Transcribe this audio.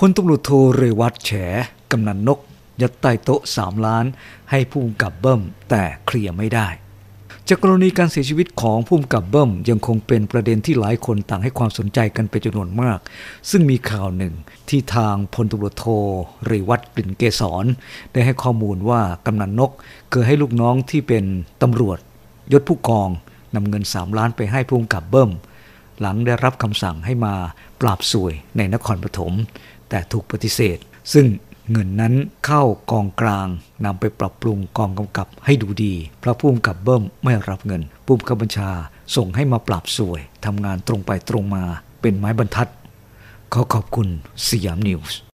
พลตำรวจโทเรวัตแฉกำนันนกยัดใต้โต๊ะสามล้านให้ผู้กกับเบิ้มแต่เคลียร์ไม่ได้จากกรณีการเสียชีวิตของผู้กกับเบิ้มยังคงเป็นประเด็นที่หลายคนต่างให้ความสนใจกันเป็นจำนวนมาก ซึ่งมีข่าวหนึ่งที่ทางพลตำรวจโทเรวัตกลิ่นเกษรได้ให้ข้อมูลว่ากำนันนกเคยให้ลูกน้องที่เป็นตำรวจ ยศผู้กองนำเงินสามล้านไปให้ผู้กกับเบิ้มหลังได้รับคำสั่งให้มาปราบสวยในนครปฐมแต่ถูกปฏิเสธ ซึ่งเงินนั้นเข้ากองกลางนำไปปรับปรุงกองกำกับให้ดูดี พระผู้กำกับเบิ้มไม่รับเงินผู้บังคับบัญชาส่งให้มาปรับสวย ทำงานตรงไปตรงมา เป็นไม้บรรทัดขอขอบคุณสยามนิวส์